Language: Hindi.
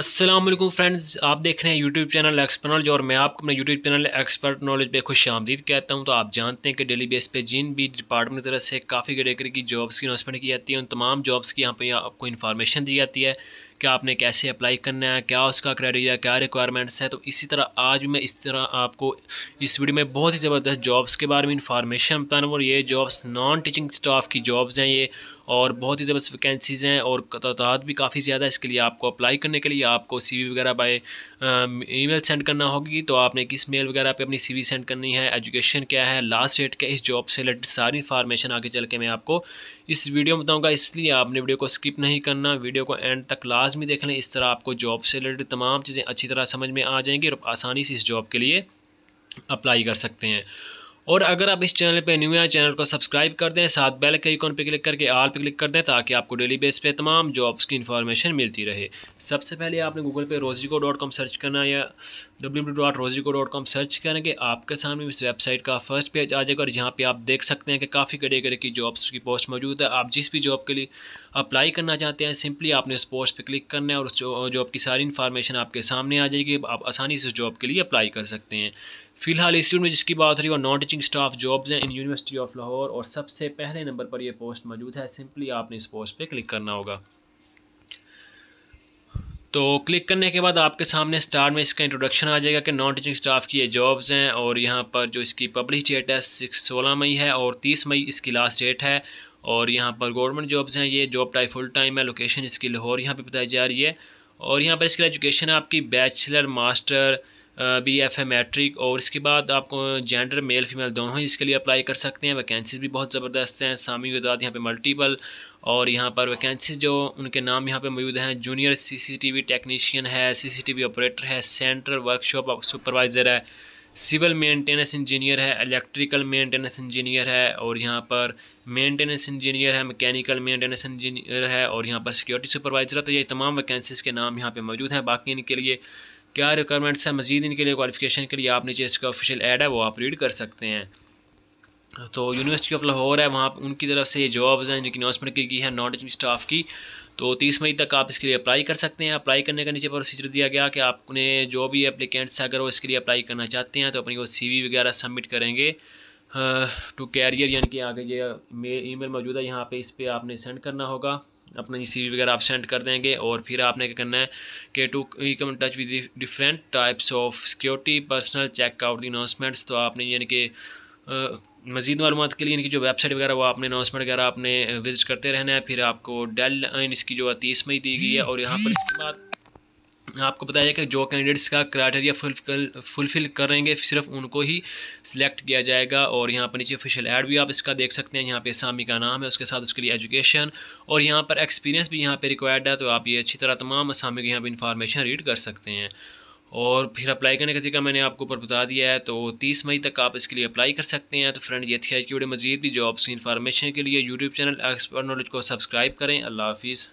असलम फ्रेंड्स आप देख रहे हैं यूट्यूब चैनल एक्सपर्ट नॉलेज और मैं आपको अपने यूट्यूब चैनल एक्सपर्ट नॉलेज पे खुश आमदीद कहता हूं तो आप जानते हैं कि डेली बेस पे जिन भी डिपार्टमेंट की तरफ से काफ़ी कैटेगरी की जॉब्स की अनाउंसमेंट की जाती है उन तमाम जॉब्स की यहाँ पे आपको इन्फॉर्मेशन दी जाती है कि आपने कैसे अप्लाई करना है क्या उसका क्राइटेरिया क्या रिक्वायरमेंट्स है तो इसी तरह आज भी मैं इस तरह आपको इस वीडियो में बहुत ही ज़बरदस्त जॉब्स के बारे में बता रहा और ये जॉब्स नॉन टीचिंग स्टाफ की जॉब्स हैं ये और बहुत ही ज़बरदस्त वैकेंसीज़ हैं और तादाद भी काफ़ी ज़्यादा है इसके लिए आपको अप्लाई करने के लिए आपको वी वगैरह बाय मेल सेंड करना होगी तो आपने किस मेल वगैरह पर अपनी वी सेंड करनी है एजुकेशन क्या है लास्ट डेट क्या इस जॉब से रिलेटेड सारी इन्फॉर्मेशन आगे चल के मैं आपको इस वीडियो में बताऊँगा इसलिए आपने वीडियो को स्किप नहीं करना वीडियो को एंड तक लास्ट लाजमी देख लें इस तरह आपको जॉब से रिलेटेड तमाम चीज़ें अच्छी तरह समझ में आ जाएंगी और आसानी से इस जॉब के लिए अप्लाई कर सकते हैं और अगर आप इस चैनल पर न्यू या चैनल को सब्सक्राइब कर दें साथ बेल के आइकॉन पर क्लिक करके आल पर क्लिक कर दें ताकि आपको डेली बेस पे तमाम जॉब्स की इन्फॉर्मेशन मिलती रहे सबसे पहले आपने गूगल पे रोजिको डॉट कॉम सर्च करना या डब्ल्यू डब्ल्यू डॉट रोजिको डॉट कॉम सर्च करेंगे आपके सामने इस वेबसाइट का फर्स्ट पेज आ जाएगा और यहाँ पर आप देख सकते हैं कि काफ़ी कैटेगरी की जॉब्स की पोस्ट मौजूद है आप जिस भी जॉब के लिए अप्लाई करना चाहते हैं सिंपली आपने उस पोस्ट पर क्लिक करना है और उस जॉब की सारी इन्फॉर्मेशन आपके सामने आ जाएगी आप आसानी से उस जॉब के लिए अप्लाई कर सकते हैं फिलहाल इंस्टीट्यूट में जिसकी बात हो रही है नॉन टीचिंग स्टाफ जॉब्स हैं इन यूनिवर्सिटी ऑफ लाहौर और सबसे पहले नंबर पर यह पोस्ट मौजूद है सिंपली आपने इस पोस्ट पर क्लिक करना होगा तो क्लिक करने के बाद आपके सामने स्टार्ट में इसका इंट्रोडक्शन आ जाएगा कि नॉन टीचिंग स्टाफ की ये जॉब्स हैं और यहाँ पर जो इसकी पब्लिश डेट है सिक्स सोलह मई है और तीस मई इसकी लास्ट डेट है और यहाँ पर गवर्नमेंट जॉब्स हैं ये जॉब टाइप फुल टाइम है लोकेशन इसकी लाहौर यहाँ पर बताई जा रही है और यहाँ पर इसकी एजुकेशन है आपकी बैचलर मास्टर बी एफ है मैट्रिक और इसके बाद आपको जेंडर मेल फीमेल दोनों ही इसके लिए अप्लाई कर सकते हैं वैकेंसीज भी बहुत ज़बरदस्त हैं सामी उदाद यहाँ पे मल्टीपल और यहाँ पर वैकेंसीज जो उनके नाम यहाँ पे मौजूद हैं जूनियर सीसीटीवी टेक्नीशियन है सीसीटीवी ऑपरेटर है सेंट्रल वर्कशॉप सुपरवाइज़र है सिविल मेंटेनेंस इंजीनियर है इलेक्ट्रिकल मेंटेनेंस इंजीनियर है और यहाँ पर मेंटेनेंस इंजीनियर है मैकेनिकल मेंटेनेंस इंजीनियर है और यहाँ पर सिक्योरिटी सुपरवाइज़र है तो ये तमाम वैकेंसीज़ के नाम यहाँ पे मौजूद हैं बाकी इनके लिए क्या रिक्वायरमेंट्स हैं मजीद इनके लिए क्वालिफिकेशन के लिए आप नीचे इसका ऑफिशियल एड है वो आप रीड कर सकते हैं तो यूनिवर्सिटी ऑफ लाहौर है वहाँ उनकी तरफ से ये जॉब्स हैं जो कि अनाउंसमेंट की गई है नॉन टीचिंग स्टाफ की तो तीस मई तक आप इसके लिए अप्लाई कर सकते हैं अप्लाई करने का नीचे प्रोसीजर दिया गया कि आपने जो भी एप्लीकेंट्स अगर वो इसके लिए अप्लाई करना चाहते हैं तो अपनी वो सी वगैरह सबमिट करेंगे टू हाँ, कैरियर यानी कि आगे ये मेल ई मौजूद है यहाँ पर इस पर आपने सेंड करना होगा अपनी सी वगैरह आप सेंड कर देंगे और फिर आपने क्या करना है के टू ही कम touch with different types of security personnel checkout announcements तो आपने यानी कि मजीद मालूम के लिए इनकी जो वेबसाइट वगैरह वो आपने अनाउंसमेंट वगैरह आपने विजिट करते रहना है फिर आपको डेल इसकी जो है तीस मई दी गई है और यहाँ पर इसके बाद आपको बताया कि जो कैंडिडेट्स का क्राइटेरिया फुलफिल फुलफिल करेंगे सिर्फ उनको ही सिलेक्ट किया जाएगा और यहाँ पर नीचे ऑफिशियल ऐड भी आप इसका देख सकते हैं यहाँ पे सामी का नाम है उसके साथ उसके लिए एजुकेशन और यहाँ पर एक्सपीरियंस भी यहाँ पे रिक्वायर्ड है तो आप ये अच्छी तरह तमाम असामी की यहाँ पर इंफॉर्मेशन रीड कर सकते हैं और फिर अप्लाई करने का तरीका मैंने आपको ऊपर बता दिया है तो 30 मई तक आप इसके लिए अप्लाई कर सकते हैं तो फ्रेंड ये थी आज की वीडियो मजीद भी जॉब्स की इन्फॉर्मेशन के लिए यूट्यूब चैनल एक्सपर्ट नॉलेज को सब्सक्राइब करें अल्लाह हाफिज़